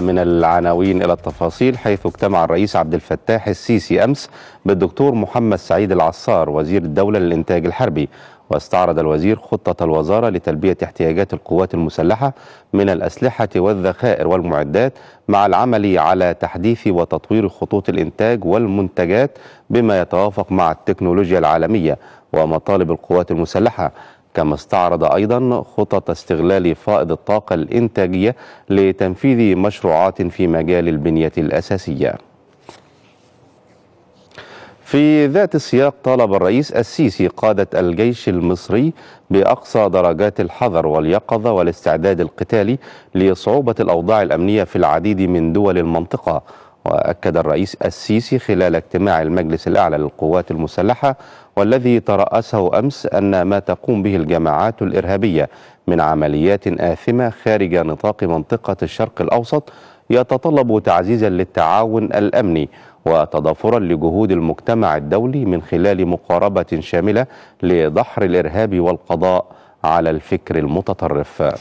من العناوين إلى التفاصيل حيث اجتمع الرئيس عبد الفتاح السيسي أمس بالدكتور محمد سعيد العصار وزير الدولة للإنتاج الحربي واستعرض الوزير خطة الوزارة لتلبية احتياجات القوات المسلحة من الأسلحة والذخائر والمعدات مع العمل على تحديث وتطوير خطوط الإنتاج والمنتجات بما يتوافق مع التكنولوجيا العالمية ومطالب القوات المسلحة كما استعرض أيضا خطط استغلال فائض الطاقة الإنتاجية لتنفيذ مشروعات في مجال البنية الأساسية في ذات السياق طالب الرئيس السيسي قادة الجيش المصري بأقصى درجات الحذر واليقظة والاستعداد القتالي لصعوبة الأوضاع الأمنية في العديد من دول المنطقة وأكد الرئيس السيسي خلال اجتماع المجلس الأعلى للقوات المسلحة والذي ترأسه أمس أن ما تقوم به الجماعات الإرهابية من عمليات آثمة خارج نطاق منطقة الشرق الأوسط يتطلب تعزيزا للتعاون الأمني وتضافرا لجهود المجتمع الدولي من خلال مقاربة شاملة لدحر الإرهاب والقضاء على الفكر المتطرف